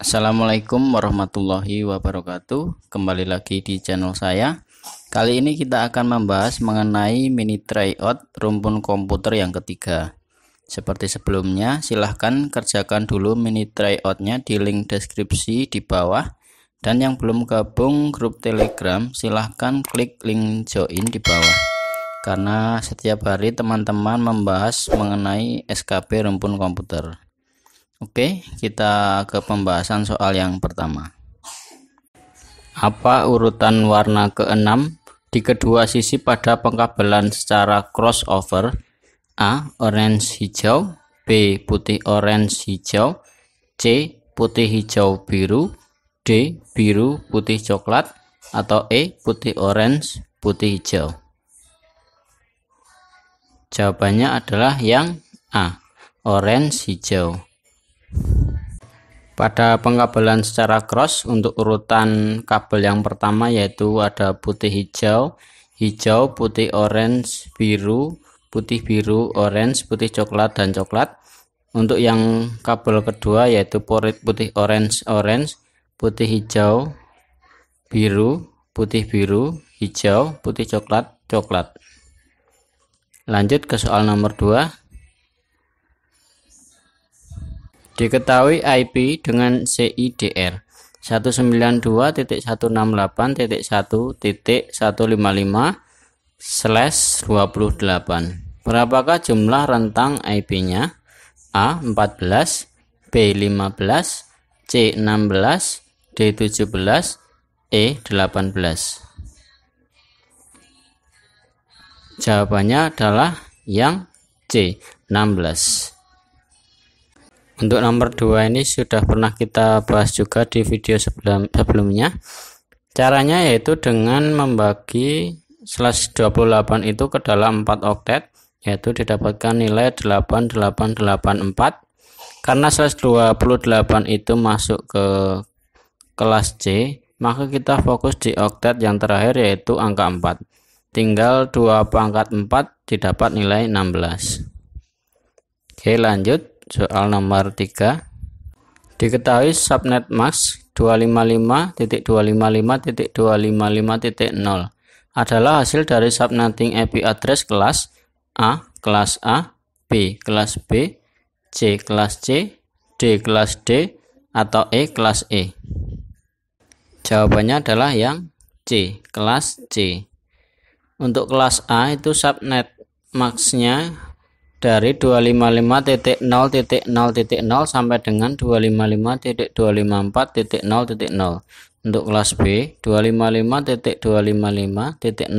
Assalamualaikum warahmatullahi wabarakatuh Kembali lagi di channel saya Kali ini kita akan membahas mengenai mini tryout rumpun komputer yang ketiga Seperti sebelumnya silahkan kerjakan dulu mini tryoutnya di link deskripsi di bawah Dan yang belum gabung grup telegram silahkan klik link join di bawah Karena setiap hari teman-teman membahas mengenai SKP rumpun komputer Oke, kita ke pembahasan soal yang pertama. Apa urutan warna keenam di kedua sisi pada pengkabelan secara crossover? A. Orange hijau B. Putih orange hijau C. Putih hijau biru D. Biru putih coklat atau E. Putih orange putih hijau Jawabannya adalah yang A. Orange hijau pada pengkabelan secara cross untuk urutan kabel yang pertama yaitu ada putih hijau, hijau, putih orange, biru, putih biru, orange, putih coklat dan coklat. Untuk yang kabel kedua yaitu porit putih orange, orange, putih hijau, biru, putih biru, hijau, putih coklat, coklat. Lanjut ke soal nomor 2. Diketahui IP dengan CIDR 192.168.1.155 slash 28. Berapakah jumlah rentang IP-nya? A 14, B 15, C 16, D 17, E 18. Jawabannya adalah yang C 16. Untuk nomor 2 ini sudah pernah kita bahas juga di video sebelum, sebelumnya. Caranya yaitu dengan membagi slash 28 itu ke dalam 4 oktet yaitu didapatkan nilai 8884 karena slash 28 itu masuk ke kelas C maka kita fokus di oktet yang terakhir yaitu angka 4 tinggal 2 pangkat 4 didapat nilai 16 oke lanjut soal nomor 3 diketahui subnet max 255.255.255.0 adalah hasil dari subnetting IP address kelas A, kelas A, B, kelas B, C, kelas C, D, kelas D, atau E, kelas E. Jawabannya adalah yang C, kelas C. Untuk kelas A itu subnet max dari 255.0.0.0 sampai dengan 255.254.0.0 untuk kelas B 255.255.0.0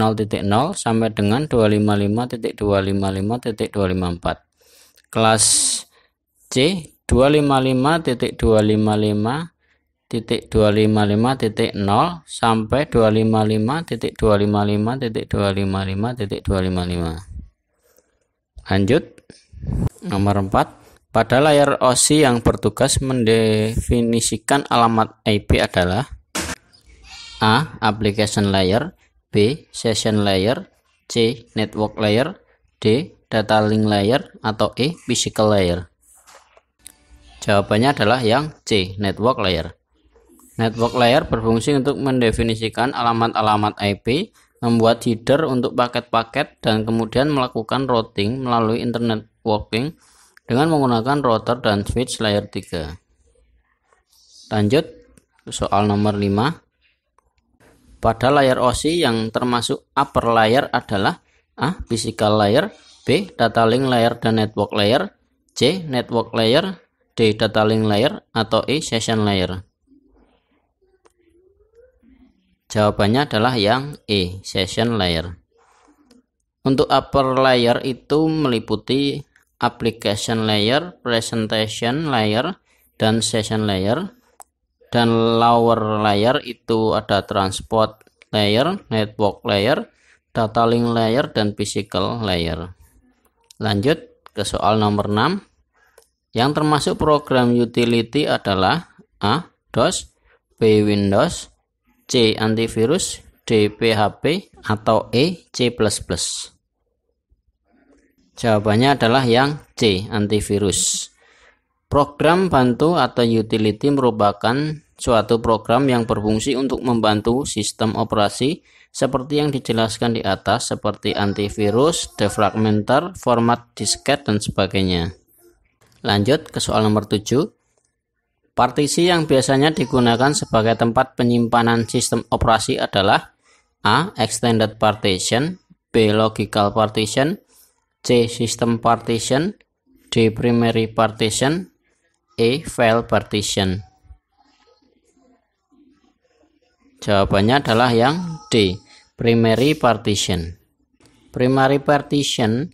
sampai dengan 255.255.254 kelas C 255 titik titik 0 sampai 255 255 255 titik titik titik 255 Lanjut. Nomor 4. Pada layar OSI yang bertugas mendefinisikan alamat IP adalah A. Application layer B. Session layer C. Network layer D. Data link layer atau E. Physical layer Jawabannya adalah yang C. Network layer Network layer berfungsi untuk mendefinisikan alamat-alamat IP membuat header untuk paket-paket dan kemudian melakukan routing melalui internet working dengan menggunakan router dan switch layer 3. Lanjut soal nomor 5. Pada layer OSI yang termasuk upper layer adalah A. Physical layer B. Data link layer dan network layer C. Network layer D. Data link layer atau E. Session layer Jawabannya adalah yang E, session layer. Untuk upper layer itu meliputi application layer, presentation layer, dan session layer. Dan lower layer itu ada transport layer, network layer, data link layer, dan physical layer. Lanjut ke soal nomor 6. Yang termasuk program utility adalah A. DOS, B. Windows, C. Antivirus D. PHP atau E. C++ Jawabannya adalah yang C. Antivirus Program bantu atau utility merupakan suatu program yang berfungsi untuk membantu sistem operasi seperti yang dijelaskan di atas seperti antivirus, defragmenter, format disket, dan sebagainya. Lanjut ke soal nomor 7. Partisi yang biasanya digunakan sebagai tempat penyimpanan sistem operasi adalah A. Extended partition B. Logical partition C. System partition D. Primary partition E. File partition Jawabannya adalah yang D. Primary partition Primary partition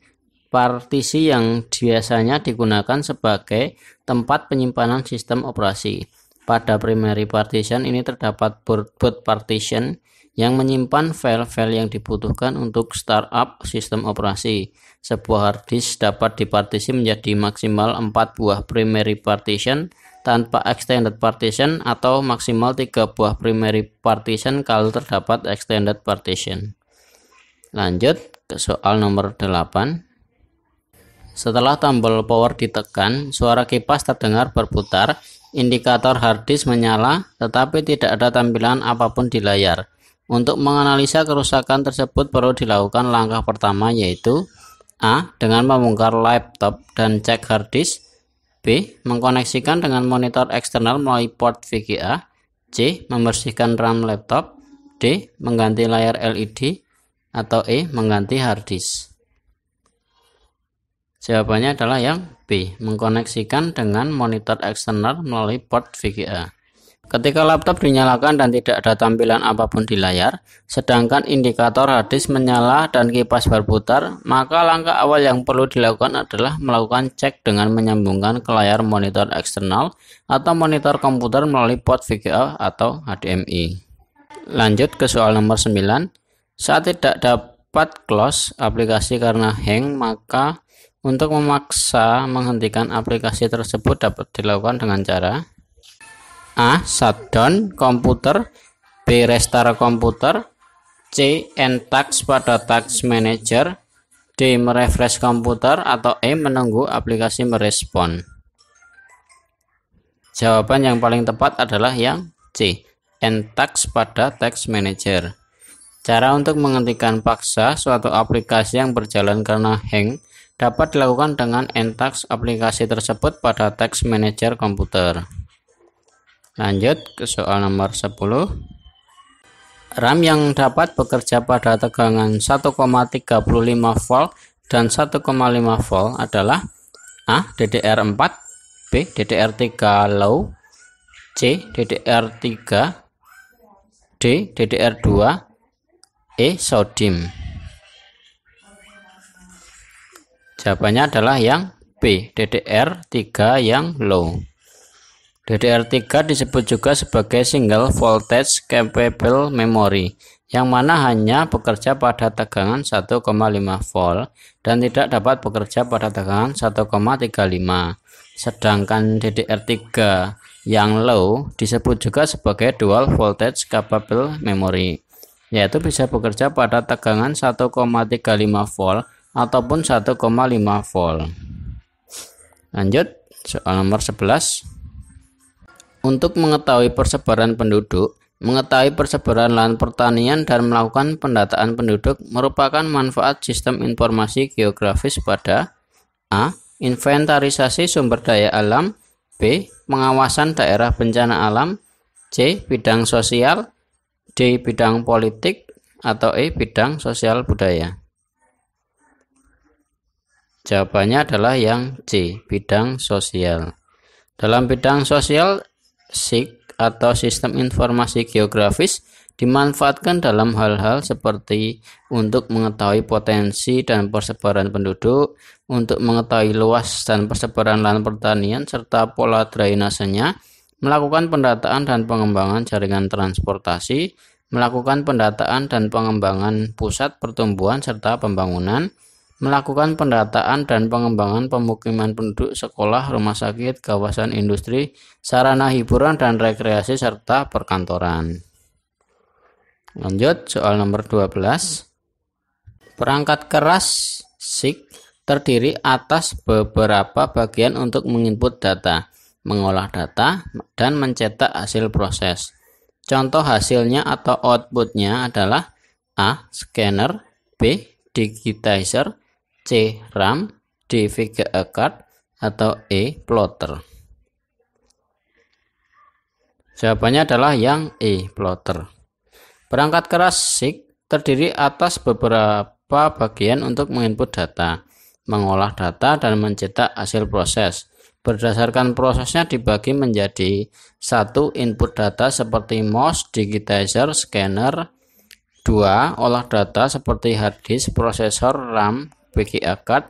partisi yang biasanya digunakan sebagai tempat penyimpanan sistem operasi. Pada primary partition ini terdapat boot partition yang menyimpan file-file yang dibutuhkan untuk startup sistem operasi. Sebuah hard disk dapat dipartisi menjadi maksimal 4 buah primary partition tanpa extended partition atau maksimal 3 buah primary partition kalau terdapat extended partition. Lanjut ke soal nomor 8. Setelah tombol power ditekan, suara kipas terdengar berputar, indikator harddisk menyala, tetapi tidak ada tampilan apapun di layar. Untuk menganalisa kerusakan tersebut perlu dilakukan langkah pertama yaitu A. Dengan membongkar laptop dan cek harddisk B. Mengkoneksikan dengan monitor eksternal melalui port VGA C. Membersihkan RAM laptop D. Mengganti layar LED atau E. Mengganti harddisk Jawabannya adalah yang B, mengkoneksikan dengan monitor eksternal melalui port VGA. Ketika laptop dinyalakan dan tidak ada tampilan apapun di layar, sedangkan indikator hadis menyala dan kipas berputar, maka langkah awal yang perlu dilakukan adalah melakukan cek dengan menyambungkan ke layar monitor eksternal atau monitor komputer melalui port VGA atau HDMI. Lanjut ke soal nomor 9. Saat tidak dapat close aplikasi karena hang, maka untuk memaksa menghentikan aplikasi tersebut dapat dilakukan dengan cara A. Shutdown komputer B. Restart komputer C. End task pada task manager D. Merefresh komputer atau E. Menunggu aplikasi merespon Jawaban yang paling tepat adalah yang C. End task pada task manager Cara untuk menghentikan paksa suatu aplikasi yang berjalan karena hang dapat dilakukan dengan entax aplikasi tersebut pada text manager komputer. Lanjut ke soal nomor 10. RAM yang dapat bekerja pada tegangan 1,35 volt dan 1,5 volt adalah A. DDR4 B. DDR3 low C. DDR3 D. DDR2 E. Sodium Jawabannya adalah yang B, DDR3 yang low. DDR3 disebut juga sebagai single voltage capable memory yang mana hanya bekerja pada tegangan 1,5 volt dan tidak dapat bekerja pada tegangan 1,35. Sedangkan DDR3 yang low disebut juga sebagai dual voltage capable memory yaitu bisa bekerja pada tegangan 1,35 volt ataupun 1,5 volt. Lanjut, soal nomor 11. Untuk mengetahui persebaran penduduk, mengetahui persebaran lahan pertanian dan melakukan pendataan penduduk merupakan manfaat sistem informasi geografis pada A. Inventarisasi sumber daya alam B. Pengawasan daerah bencana alam C. Bidang sosial D. Bidang politik atau E. Bidang sosial budaya Jawabannya adalah yang C, bidang sosial. Dalam bidang sosial, SIG atau sistem informasi geografis dimanfaatkan dalam hal-hal seperti untuk mengetahui potensi dan persebaran penduduk, untuk mengetahui luas dan persebaran lahan pertanian serta pola drainasenya, melakukan pendataan dan pengembangan jaringan transportasi, melakukan pendataan dan pengembangan pusat pertumbuhan serta pembangunan, melakukan pendataan dan pengembangan pemukiman penduduk, sekolah, rumah sakit, kawasan industri, sarana hiburan dan rekreasi serta perkantoran. Lanjut soal nomor 12. Perangkat keras SIG terdiri atas beberapa bagian untuk menginput data, mengolah data, dan mencetak hasil proses. Contoh hasilnya atau outputnya adalah A. Scanner B. Digitizer C. RAM D. VGA card atau E. Plotter Jawabannya adalah yang E. Plotter Perangkat keras SIG terdiri atas beberapa bagian untuk menginput data, mengolah data, dan mencetak hasil proses. Berdasarkan prosesnya dibagi menjadi satu input data seperti mouse, digitizer, scanner, dua olah data seperti hard disk, prosesor, RAM, VGA card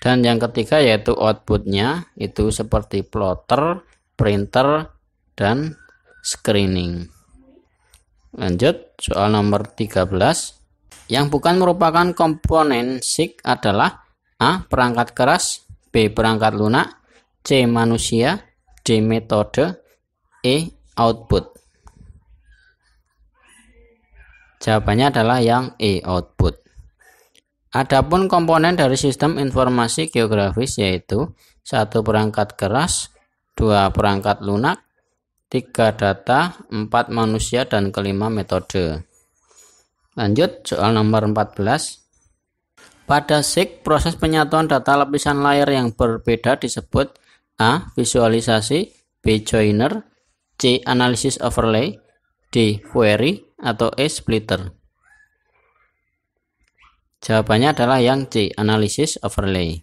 dan yang ketiga yaitu outputnya itu seperti plotter, printer, dan screening. Lanjut soal nomor 13 yang bukan merupakan komponen SIG adalah A. perangkat keras B. perangkat lunak C. manusia D. metode E. output Jawabannya adalah yang E. output Adapun komponen dari sistem informasi geografis yaitu satu perangkat keras, dua perangkat lunak, tiga data, empat manusia dan kelima metode. Lanjut soal nomor 14. Pada SIG, proses penyatuan data lapisan layar yang berbeda disebut A. Visualisasi B. Joiner C. Analisis overlay D. Query atau E. Splitter Jawabannya adalah yang C, analisis overlay.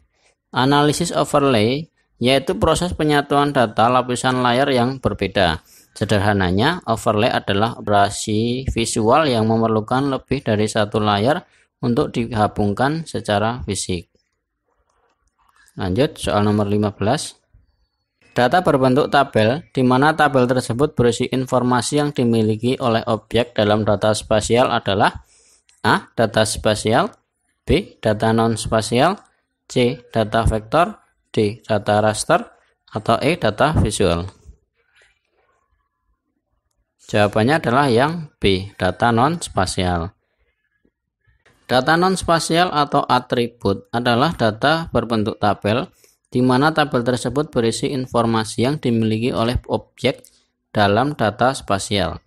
Analisis overlay yaitu proses penyatuan data lapisan layar yang berbeda. Sederhananya, overlay adalah operasi visual yang memerlukan lebih dari satu layar untuk digabungkan secara fisik. Lanjut, soal nomor 15. Data berbentuk tabel, di mana tabel tersebut berisi informasi yang dimiliki oleh objek dalam data spasial adalah A. Data spasial Data non-spasial C. Data vektor D. Data raster atau E. Data visual Jawabannya adalah yang B. Data non-spasial Data non-spasial atau atribut adalah data berbentuk tabel di mana tabel tersebut berisi informasi yang dimiliki oleh objek dalam data spasial.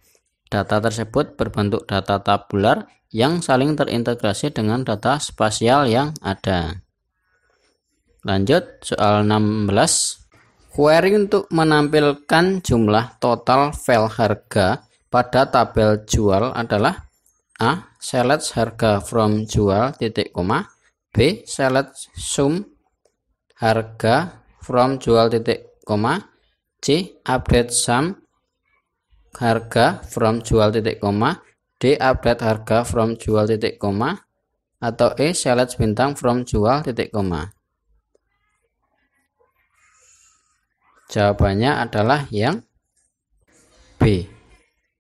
Data tersebut berbentuk data tabular yang saling terintegrasi dengan data spasial yang ada. Lanjut soal 16. Query untuk menampilkan jumlah total file harga pada tabel jual adalah A. Select harga from jual titik koma B. Select sum harga from jual titik koma C. Update sum harga from jual titik koma D. Update harga from jual titik koma atau E. Select bintang from jual titik koma. Jawabannya adalah yang B.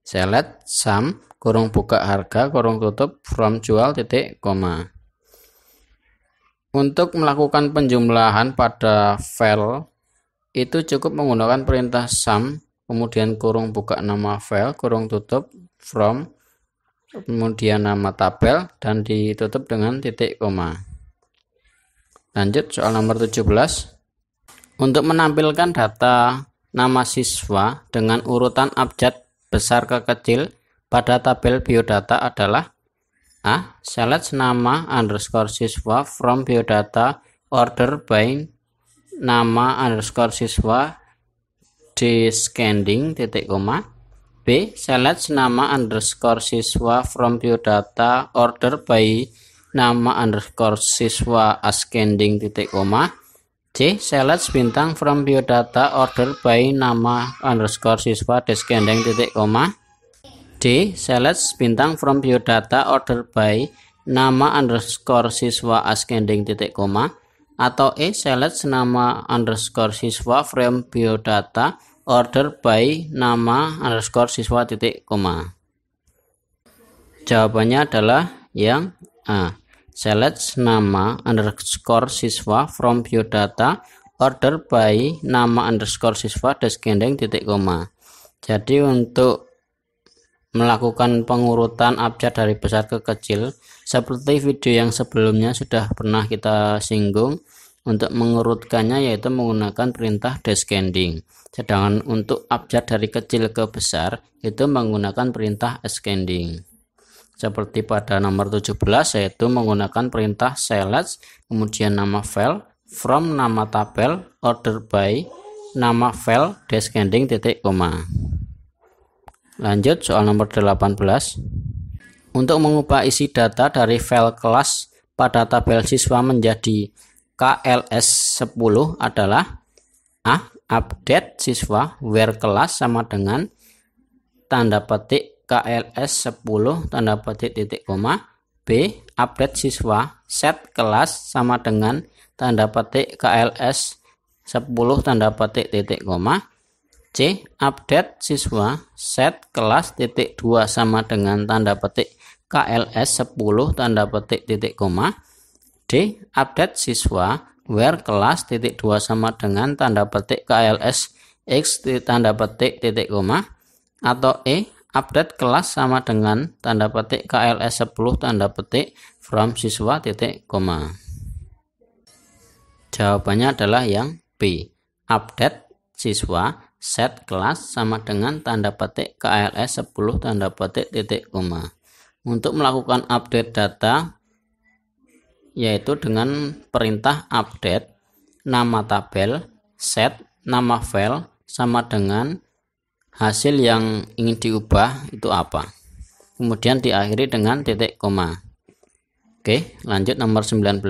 Select sum kurung buka harga kurung tutup from jual titik koma. Untuk melakukan penjumlahan pada file itu cukup menggunakan perintah sum kemudian kurung buka nama file kurung tutup from kemudian nama tabel dan ditutup dengan titik koma lanjut soal nomor 17 untuk menampilkan data nama siswa dengan urutan abjad besar ke kecil pada tabel biodata adalah A. Select nama underscore siswa from biodata order by nama underscore siswa descending titik koma B. Select nama underscore siswa from biodata order by nama underscore siswa ascending titik koma. C. Select bintang from biodata order by nama underscore siswa descending titik koma. D. Select bintang from biodata order by nama underscore siswa ascending titik koma. Atau E. Select nama underscore siswa from biodata order by nama underscore siswa titik koma jawabannya adalah yang A select nama underscore siswa from view data order by nama underscore siswa dash titik koma jadi untuk melakukan pengurutan abjad dari besar ke kecil seperti video yang sebelumnya sudah pernah kita singgung untuk mengerutkannya yaitu menggunakan perintah descending. Sedangkan untuk abjad dari kecil ke besar itu menggunakan perintah ascending. Seperti pada nomor 17 yaitu menggunakan perintah select kemudian nama file from nama tabel order by nama file descending titik koma. Lanjut soal nomor 18. Untuk mengubah isi data dari file kelas pada tabel siswa menjadi KLS 10 adalah A. Update siswa where kelas sama dengan tanda petik KLS 10 tanda petik titik koma B. Update siswa set kelas sama dengan tanda petik KLS 10 tanda petik titik koma C. Update siswa set kelas titik 2 sama dengan tanda petik KLS 10 tanda petik titik koma D. Update siswa where kelas titik 2 sama dengan tanda petik KLS X tanda petik titik koma atau E. Update kelas sama dengan tanda petik KLS 10 tanda petik from siswa titik koma. Jawabannya adalah yang B. Update siswa set kelas sama dengan tanda petik KLS 10 tanda petik titik koma. Untuk melakukan update data yaitu dengan perintah update nama tabel set nama file sama dengan hasil yang ingin diubah itu apa kemudian diakhiri dengan titik koma oke lanjut nomor 19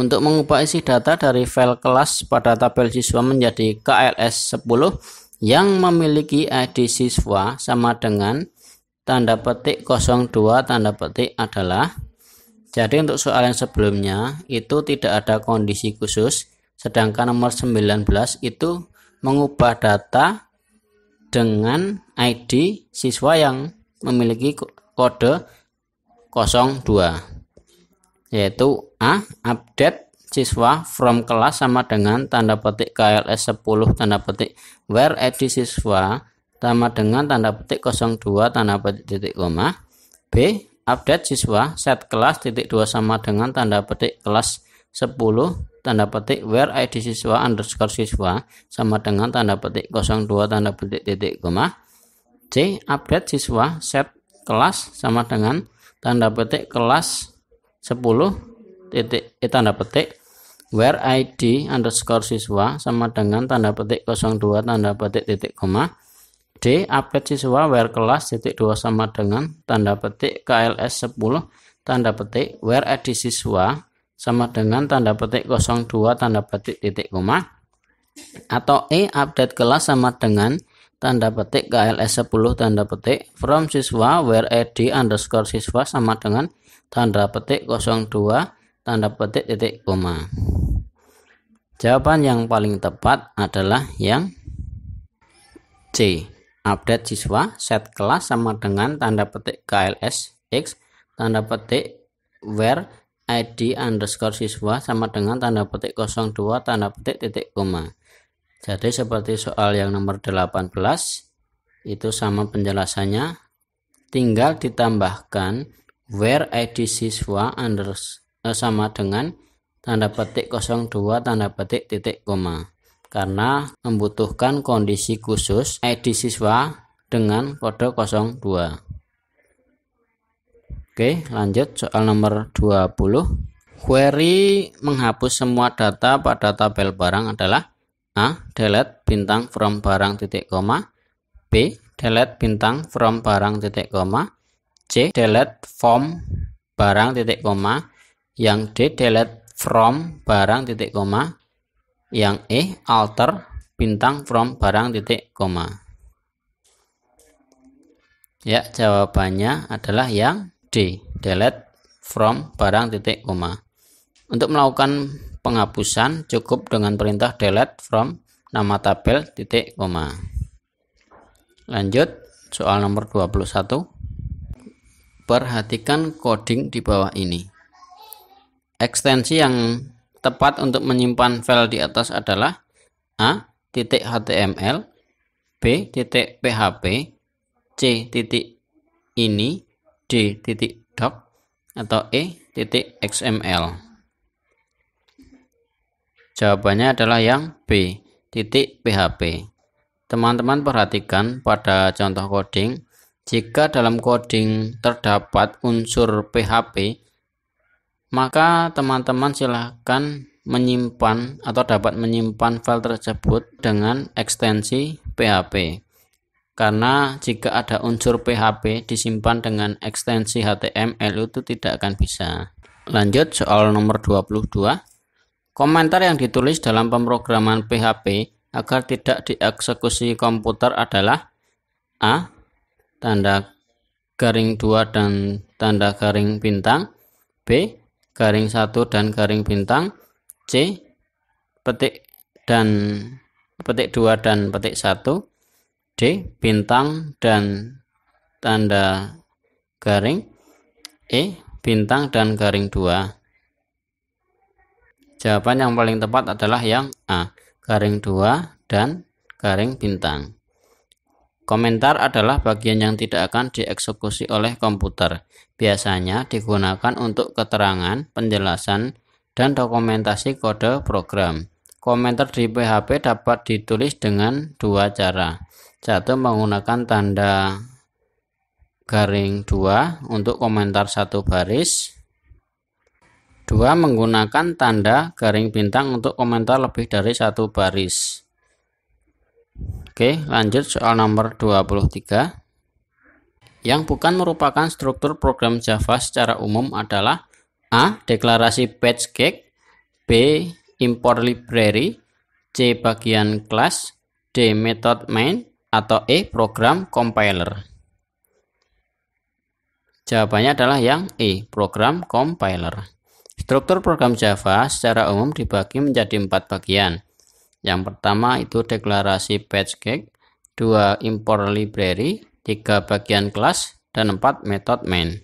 untuk mengubah isi data dari file kelas pada tabel siswa menjadi KLS 10 yang memiliki ID siswa sama dengan tanda petik 02 tanda petik adalah jadi untuk soal yang sebelumnya itu tidak ada kondisi khusus, sedangkan nomor 19 itu mengubah data dengan ID siswa yang memiliki kode 02 yaitu A update siswa from kelas sama dengan tanda petik KLS 10 tanda petik where ID siswa sama dengan tanda petik 02 tanda petik titik koma B Update siswa set kelas titik dua sama dengan tanda petik kelas 10 tanda petik where ID siswa underscore siswa sama dengan tanda petik 02 tanda petik titik koma C. Update siswa set kelas sama dengan tanda petik kelas 10 titik eh, tanda petik where ID underscore siswa sama dengan tanda petik 02 tanda petik titik koma D. Update siswa where kelas titik 2 sama dengan tanda petik KLS 10 tanda petik where edisi siswa sama dengan tanda petik 02 tanda petik titik koma atau E. Update kelas sama dengan tanda petik KLS 10 tanda petik from siswa where ed underscore siswa sama dengan tanda petik 02 tanda petik titik koma jawaban yang paling tepat adalah yang C update siswa set kelas sama dengan tanda petik KLS X tanda petik where ID underscore siswa sama dengan tanda petik 02 tanda petik titik koma jadi seperti soal yang nomor 18 itu sama penjelasannya tinggal ditambahkan where ID siswa under, eh, sama dengan tanda petik 02 tanda petik titik koma karena membutuhkan kondisi khusus ID siswa dengan kode 02. Oke, lanjut soal nomor 20. Query menghapus semua data pada tabel barang adalah A. Delete bintang from barang titik koma B. Delete bintang from barang titik koma C. Delete from barang titik koma yang D. Delete from barang titik koma yang E alter bintang from barang titik koma ya jawabannya adalah yang D delete from barang titik koma untuk melakukan penghapusan cukup dengan perintah delete from nama tabel titik koma lanjut soal nomor 21 perhatikan coding di bawah ini. Ekstensi yang tepat untuk menyimpan file di atas adalah a titik html b titik php c titik ini d titik doc atau e titik xml jawabannya adalah yang b titik php teman-teman perhatikan pada contoh coding jika dalam coding terdapat unsur php maka teman-teman silahkan menyimpan atau dapat menyimpan file tersebut dengan ekstensi PHP karena jika ada unsur PHP disimpan dengan ekstensi HTML itu tidak akan bisa lanjut soal nomor 22 komentar yang ditulis dalam pemrograman PHP agar tidak dieksekusi komputer adalah A tanda garing 2 dan tanda garing bintang B garing satu dan garing bintang C petik dan petik 2 dan petik satu D bintang dan tanda garing E bintang dan garing dua jawaban yang paling tepat adalah yang A garing dua dan garing bintang Komentar adalah bagian yang tidak akan dieksekusi oleh komputer. Biasanya digunakan untuk keterangan, penjelasan, dan dokumentasi kode program. Komentar di PHP dapat ditulis dengan dua cara. Satu menggunakan tanda garing dua untuk komentar satu baris. Dua menggunakan tanda garing bintang untuk komentar lebih dari satu baris. Oke, lanjut soal nomor 23. Yang bukan merupakan struktur program Java secara umum adalah A. Deklarasi batch cake B. Import library C. Bagian class, D. Method main atau E. Program compiler Jawabannya adalah yang E. Program compiler Struktur program Java secara umum dibagi menjadi empat bagian yang pertama itu deklarasi patch cake, dua impor library, tiga bagian kelas, dan empat method main.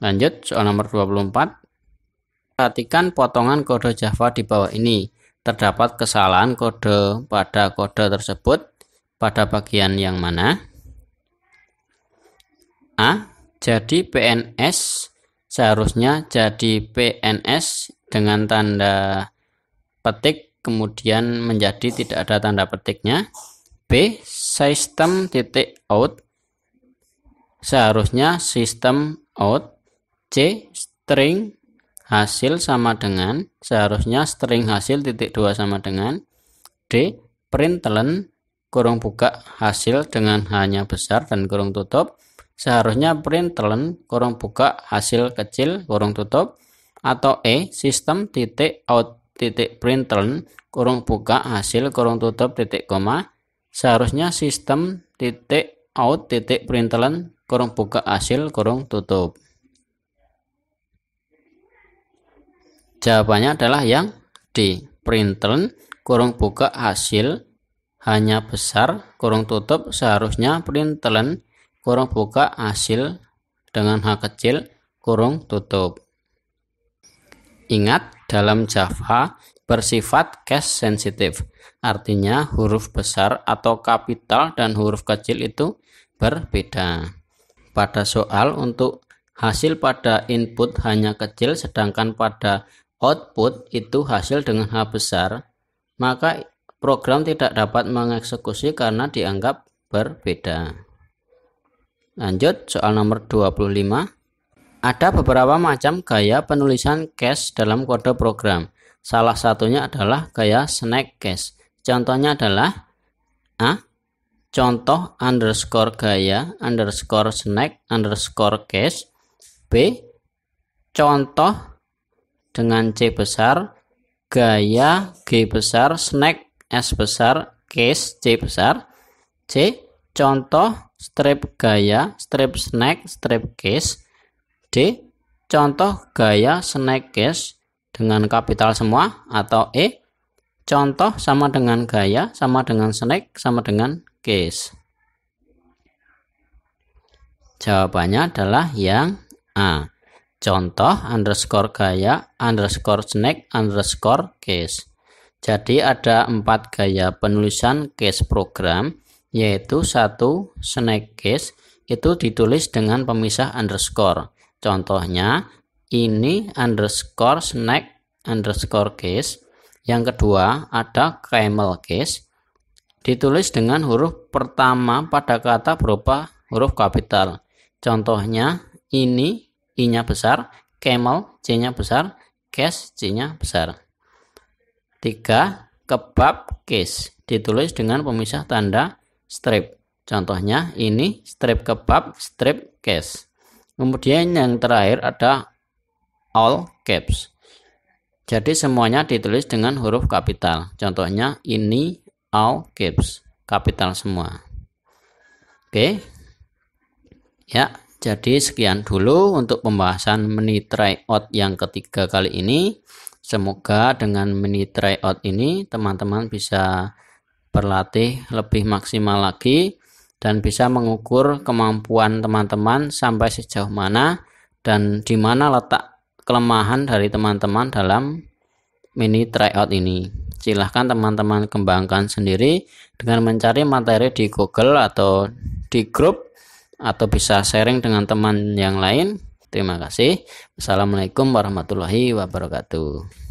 Lanjut soal nomor 24. Perhatikan potongan kode Java di bawah ini. Terdapat kesalahan kode pada kode tersebut pada bagian yang mana? A. Jadi PNS seharusnya jadi PNS dengan tanda petik kemudian menjadi tidak ada tanda petiknya. B. system titik out seharusnya system out. C. String hasil sama dengan seharusnya string hasil titik dua sama dengan. D. Println kurung buka hasil dengan hanya besar dan kurung tutup seharusnya println kurung buka hasil kecil kurung tutup atau E. system titik out titik println kurung buka hasil kurung tutup titik koma seharusnya sistem titik out titik println kurung buka hasil kurung tutup jawabannya adalah yang D println kurung buka hasil hanya besar kurung tutup seharusnya println kurung buka hasil dengan hak kecil kurung tutup ingat dalam Java bersifat case sensitive, Artinya huruf besar atau kapital dan huruf kecil itu berbeda. Pada soal untuk hasil pada input hanya kecil sedangkan pada output itu hasil dengan H besar, maka program tidak dapat mengeksekusi karena dianggap berbeda. Lanjut soal nomor 25. Ada beberapa macam gaya penulisan cache dalam kode program. Salah satunya adalah gaya snack cache. Contohnya adalah A. Contoh underscore gaya underscore snack underscore cache B. Contoh dengan C besar gaya G besar snack S besar case C besar C. Contoh strip gaya strip snack strip case D. Contoh gaya snake case dengan kapital semua atau E. Contoh sama dengan gaya, sama dengan snake sama dengan case. Jawabannya adalah yang A. Contoh underscore gaya underscore snake underscore case. Jadi ada empat gaya penulisan case program yaitu satu snake case itu ditulis dengan pemisah underscore. Contohnya, ini underscore snack underscore case. Yang kedua ada camel case. Ditulis dengan huruf pertama pada kata berupa huruf kapital. Contohnya, ini I-nya besar, camel C-nya besar, case C-nya besar. Tiga Kebab case. Ditulis dengan pemisah tanda strip. Contohnya ini strip kebab, strip case. Kemudian yang terakhir ada all caps. Jadi semuanya ditulis dengan huruf kapital. Contohnya ini all caps, kapital semua. Oke. Ya, jadi sekian dulu untuk pembahasan mini tryout yang ketiga kali ini. Semoga dengan mini tryout ini teman-teman bisa berlatih lebih maksimal lagi dan bisa mengukur kemampuan teman-teman sampai sejauh mana dan di mana letak kelemahan dari teman-teman dalam mini tryout ini. Silahkan teman-teman kembangkan sendiri dengan mencari materi di Google atau di grup atau bisa sharing dengan teman yang lain. Terima kasih. Assalamualaikum warahmatullahi wabarakatuh.